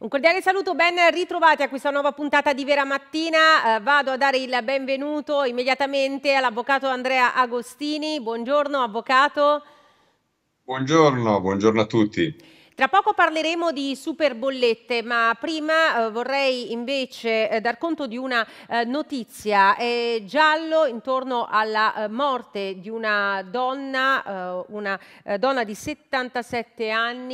Un cordiale saluto, ben ritrovati a questa nuova puntata di Vera Mattina. Eh, vado a dare il benvenuto immediatamente all'avvocato Andrea Agostini. Buongiorno, avvocato. Buongiorno, buongiorno a tutti. Tra poco parleremo di superbollette, ma prima eh, vorrei invece eh, dar conto di una eh, notizia. È giallo intorno alla eh, morte di una donna, eh, una eh, donna di 77 anni,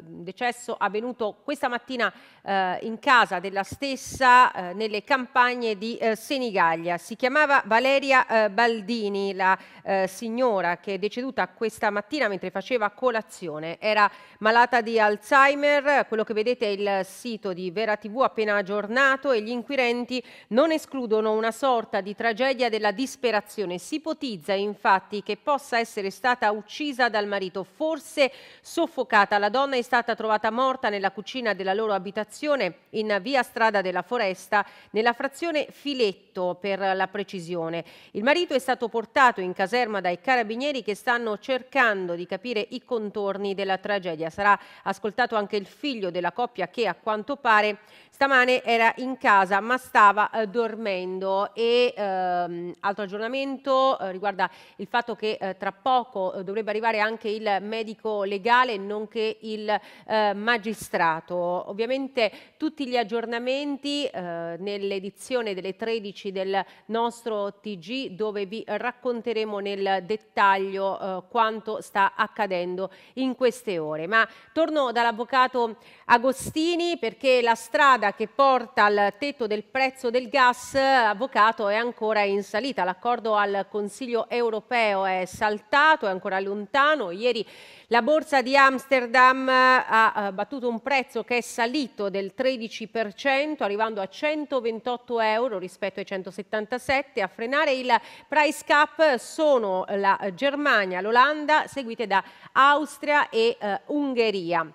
decesso avvenuto questa mattina in casa della stessa nelle campagne di Senigallia. Si chiamava Valeria Baldini, la signora che è deceduta questa mattina mentre faceva colazione. Era malata di Alzheimer. Quello che vedete è il sito di Vera TV appena aggiornato e gli inquirenti non escludono una sorta di tragedia della disperazione. Si ipotizza infatti che possa essere stata uccisa dal marito, forse soffocata. La donna è stata trovata morta nella cucina della loro abitazione in via Strada della Foresta, nella frazione Filetto per la precisione. Il marito è stato portato in caserma dai carabinieri che stanno cercando di capire i contorni della tragedia. Sarà ascoltato anche il figlio della coppia che a quanto pare stamane era in casa ma stava eh, dormendo. E ehm, altro aggiornamento eh, riguarda il fatto che eh, tra poco eh, dovrebbe arrivare anche il medico legale nonché il eh, magistrato. Ovviamente tutti gli aggiornamenti eh, nell'edizione delle 13 del nostro TG dove vi racconteremo nel dettaglio quanto sta accadendo in queste ore. Ma torno dall'avvocato Agostini perché la strada che porta al tetto del prezzo del gas, avvocato, è ancora in salita. L'accordo al Consiglio europeo è saltato, è ancora lontano. Ieri la borsa di Amsterdam eh, ha eh, battuto un prezzo che è salito del 13%, arrivando a 128 euro rispetto ai 177. A frenare il price cap sono la Germania, l'Olanda, seguite da Austria e eh, Ungheria Ungheria.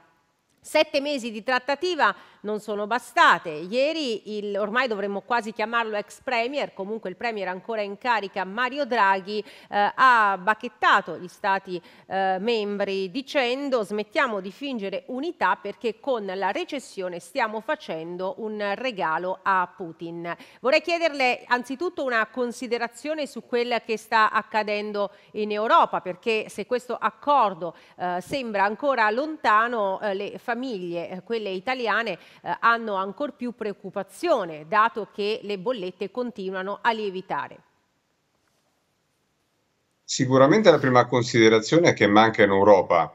Sette mesi di trattativa non sono bastate. Ieri il, ormai dovremmo quasi chiamarlo ex premier, comunque il premier ancora in carica Mario Draghi eh, ha bacchettato gli stati eh, membri dicendo smettiamo di fingere unità perché con la recessione stiamo facendo un regalo a Putin. Vorrei chiederle anzitutto una considerazione su quella che sta accadendo in Europa perché se questo accordo eh, sembra ancora lontano eh, le famiglie, eh, quelle italiane, eh, hanno ancor più preoccupazione dato che le bollette continuano a lievitare? Sicuramente la prima considerazione è che manca in Europa,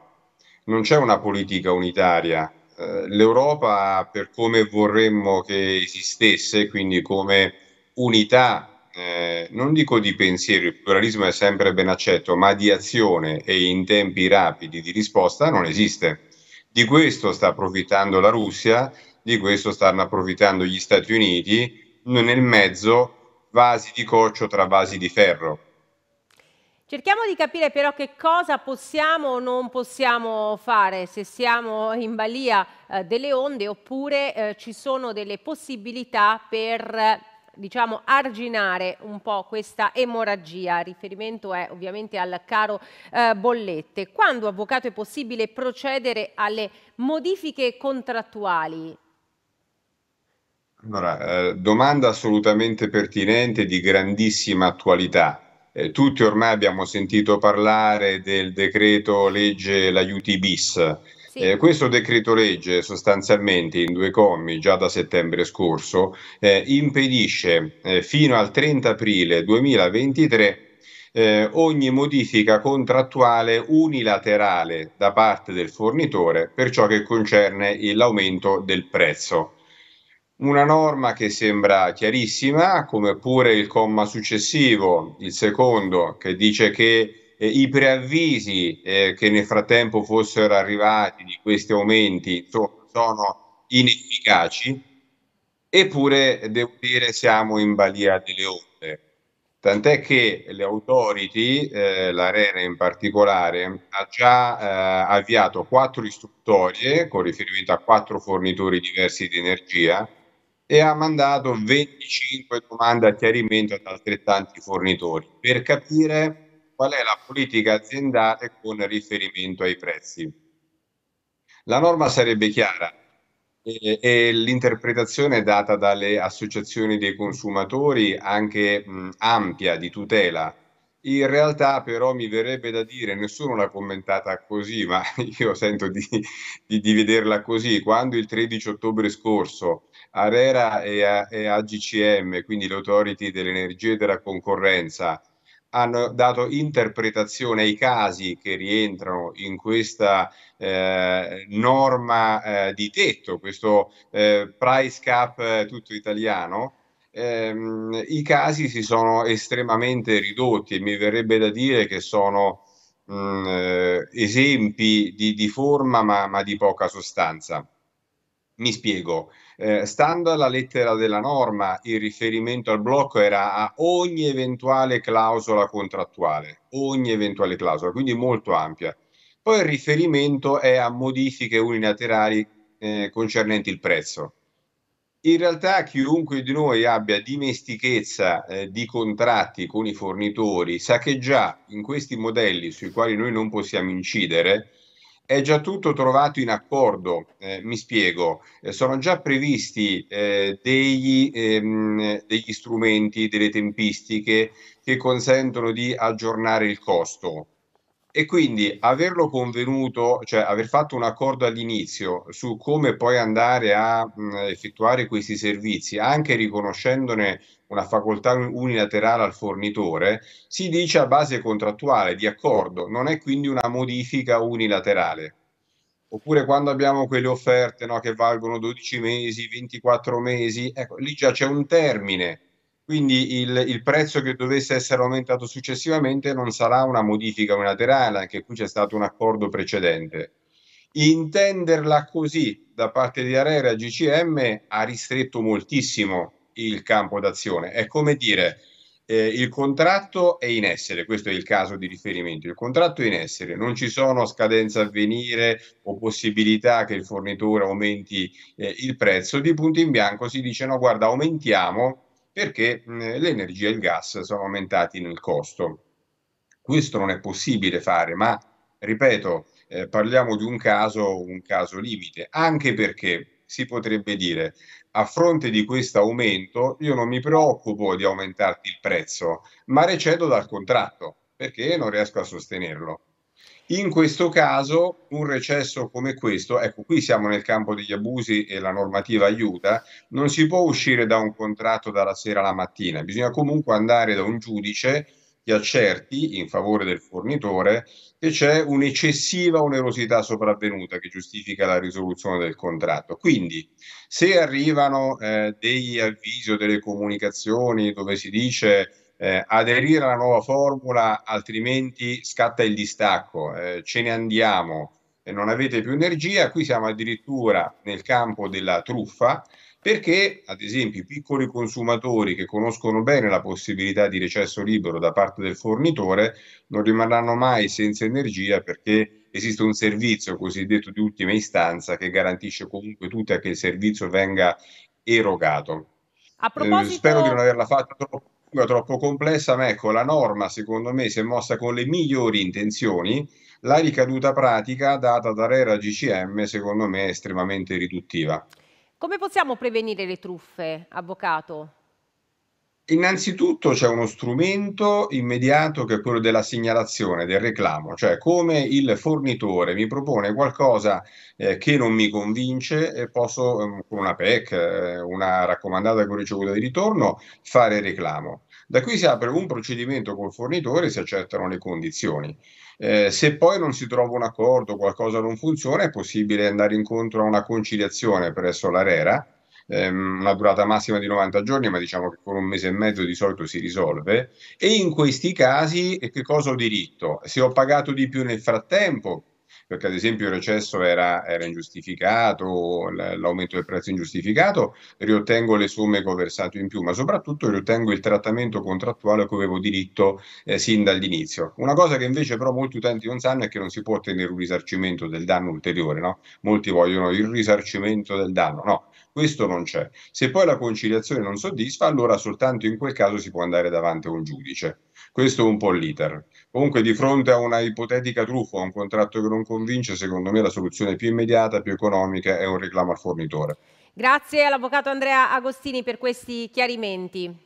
non c'è una politica unitaria. Eh, L'Europa per come vorremmo che esistesse, quindi come unità, eh, non dico di pensiero, il pluralismo è sempre ben accetto, ma di azione e in tempi rapidi di risposta non esiste. Di questo sta approfittando la Russia di questo stanno approfittando gli Stati Uniti nel mezzo vasi di coccio tra vasi di ferro. Cerchiamo di capire però che cosa possiamo o non possiamo fare se siamo in balia eh, delle onde oppure eh, ci sono delle possibilità per diciamo, arginare un po' questa emorragia. riferimento è ovviamente al caro eh, bollette. Quando, avvocato, è possibile procedere alle modifiche contrattuali? Allora, eh, domanda assolutamente pertinente, di grandissima attualità. Eh, tutti ormai abbiamo sentito parlare del decreto legge l'aiuti bis. Sì. Eh, questo decreto legge sostanzialmente in due commi già da settembre scorso eh, impedisce eh, fino al 30 aprile 2023 eh, ogni modifica contrattuale unilaterale da parte del fornitore per ciò che concerne l'aumento del prezzo. Una norma che sembra chiarissima, come pure il comma successivo, il secondo, che dice che eh, i preavvisi eh, che nel frattempo fossero arrivati di questi aumenti insomma, sono inefficaci, eppure devo dire siamo in balia delle onde. Tant'è che le authority, eh, l'Arena in particolare, ha già eh, avviato quattro istruttorie con riferimento a quattro fornitori diversi di energia e ha mandato 25 domande a chiarimento ad altrettanti fornitori per capire qual è la politica aziendale con riferimento ai prezzi. La norma sarebbe chiara e, e l'interpretazione data dalle associazioni dei consumatori anche mh, ampia di tutela in realtà però mi verrebbe da dire, nessuno l'ha commentata così, ma io sento di, di, di vederla così, quando il 13 ottobre scorso ARERA e, a, e AGCM, quindi le Authority dell'Energia e della Concorrenza, hanno dato interpretazione ai casi che rientrano in questa eh, norma eh, di tetto, questo eh, price cap eh, tutto italiano, ehm, i casi si sono estremamente ridotti e mi verrebbe da dire che sono mh, mm, eh, esempi di, di forma ma, ma di poca sostanza. Mi spiego. Eh, stando alla lettera della norma, il riferimento al blocco era a ogni eventuale clausola contrattuale, ogni eventuale clausola, quindi molto ampia. Poi il riferimento è a modifiche unilaterali eh, concernenti il prezzo. In realtà chiunque di noi abbia dimestichezza eh, di contratti con i fornitori sa che già in questi modelli sui quali noi non possiamo incidere, è già tutto trovato in accordo, eh, mi spiego, eh, sono già previsti eh, degli, ehm, degli strumenti, delle tempistiche che consentono di aggiornare il costo. E quindi averlo convenuto, cioè aver fatto un accordo all'inizio su come poi andare a mh, effettuare questi servizi, anche riconoscendone una facoltà unilaterale al fornitore, si dice a base contrattuale di accordo, non è quindi una modifica unilaterale. Oppure quando abbiamo quelle offerte no, che valgono 12 mesi, 24 mesi, ecco, lì già c'è un termine quindi il, il, prezzo che dovesse essere aumentato successivamente non sarà una modifica unilaterale, anche qui c'è stato un accordo precedente. Intenderla così da parte di Arera GCM ha ristretto moltissimo il campo d'azione. È come dire, eh, il contratto è in essere, questo è il caso di riferimento, il contratto è in essere, non ci sono scadenze a venire o possibilità che il fornitore aumenti eh, il prezzo, di punto in bianco si dice no guarda aumentiamo perché l'energia e il gas sono aumentati nel costo. Questo non è possibile fare, ma ripeto, eh, parliamo di un caso, un caso limite, anche perché si potrebbe dire a fronte di questo aumento io non mi preoccupo di aumentarti il prezzo, ma recedo dal contratto perché non riesco a sostenerlo. In questo caso un recesso come questo, ecco qui siamo nel campo degli abusi e la normativa aiuta, non si può uscire da un contratto dalla sera alla mattina, bisogna comunque andare da un giudice che accerti in favore del fornitore che c'è un'eccessiva onerosità sopravvenuta che giustifica la risoluzione del contratto. Quindi se arrivano eh, degli avvisi o delle comunicazioni dove si dice eh, aderire alla nuova formula, altrimenti scatta il distacco, eh, ce ne andiamo, e non avete più energia, qui siamo addirittura nel campo della truffa, perché ad esempio i piccoli consumatori che conoscono bene la possibilità di recesso libero da parte del fornitore non rimarranno mai senza energia perché esiste un servizio cosiddetto di ultima istanza che garantisce comunque tutto che il servizio venga erogato. A eh, proposito... Eh, spero di non averla fatta troppo normativa troppo complessa, ma ecco, la norma secondo me si è mossa con le migliori intenzioni, la ricaduta pratica data dall'era GCM secondo me è estremamente riduttiva. Come possiamo prevenire le truffe, avvocato? Innanzitutto c'è uno strumento immediato che è quello della segnalazione, del reclamo, cioè come il fornitore mi propone qualcosa eh, che non mi convince, e posso ehm, con una PEC, eh, una raccomandata che ho ricevuto di ritorno, fare reclamo. Da qui si apre un procedimento col fornitore, si accettano le condizioni. Eh, se poi non si trova un accordo, qualcosa non funziona, è possibile andare incontro a una conciliazione presso l'ARERA ehm, una durata massima di 90 giorni, ma diciamo che con un mese e mezzo di solito si risolve. E in questi casi che cosa ho diritto? Se ho pagato di più nel frattempo, perché ad esempio il recesso era, era ingiustificato, l'aumento del prezzo ingiustificato, riottengo le somme che ho versato in più, ma soprattutto riottengo il trattamento contrattuale a cui avevo diritto eh, sin dall'inizio. Una cosa che invece però molti utenti non sanno è che non si può ottenere un risarcimento del danno ulteriore, no? Molti vogliono il risarcimento del danno, no? Questo non c'è. Se poi la conciliazione non soddisfa, allora soltanto in quel caso si può andare davanti a un giudice. Questo è un po' l'iter. Comunque, di fronte a una ipotetica truffa, a un contratto che non convince, secondo me la soluzione più immediata, più economica è un reclamo al fornitore. Grazie all'avvocato Andrea Agostini per questi chiarimenti.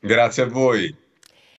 Grazie a voi.